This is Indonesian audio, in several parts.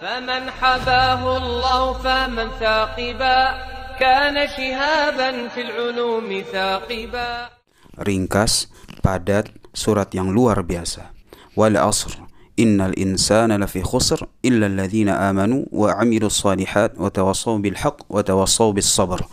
فمن حباه الله فمن ثاقبا كان شهابا في العلوم ثاقبا Ringkas, padat, surat yang luar biasa. Wal asr, innal insana lafi khusr illa alladhina amanu wa amilus salihat wa tawassaw bil haq wa tawassaw bis sabr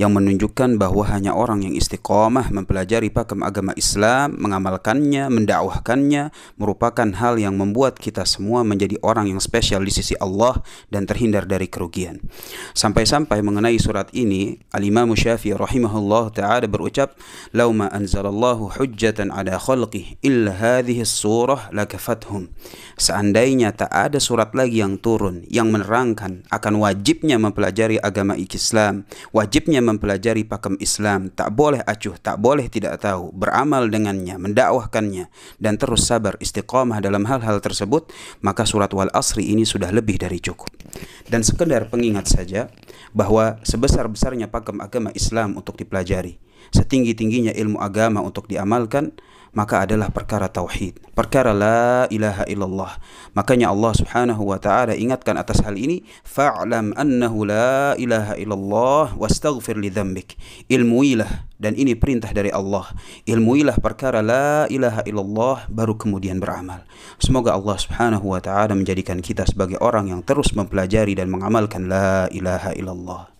yang menunjukkan bahwa hanya orang yang istiqomah mempelajari pakem agama Islam, mengamalkannya, mendakwahkannya merupakan hal yang membuat kita semua menjadi orang yang spesial di sisi Allah dan terhindar dari kerugian. Sampai-sampai mengenai surat ini, Al-Imam Syafi'i rahimahullah taala berucap, "Lauma anzalallahu hujjatan ala khalqih illa hadhihi surah lakafathum." Seandainya tak ada surat lagi yang turun yang menerangkan akan wajibnya mempelajari agama Islam, wajibnya mempelajari pakem Islam, tak boleh acuh, tak boleh tidak tahu, beramal dengannya, mendakwahkannya, dan terus sabar istiqomah dalam hal-hal tersebut, maka surat Wal Asri ini sudah lebih dari cukup. Dan sekedar pengingat saja, bahwa sebesar-besarnya pakem agama Islam untuk dipelajari, setinggi-tingginya ilmu agama untuk diamalkan, maka adalah perkara tauhid, perkara la ilaha illallah. Makanya Allah Subhanahu wa taala ingatkan atas hal ini, fa'lam annahu la ilaha illallah wastaghfir li dhanbik. Ilmuilah dan ini perintah dari Allah. Ilmuilah perkara la ilaha illallah baru kemudian beramal. Semoga Allah Subhanahu wa taala menjadikan kita sebagai orang yang terus mempelajari dan mengamalkan la ilaha illallah الى الله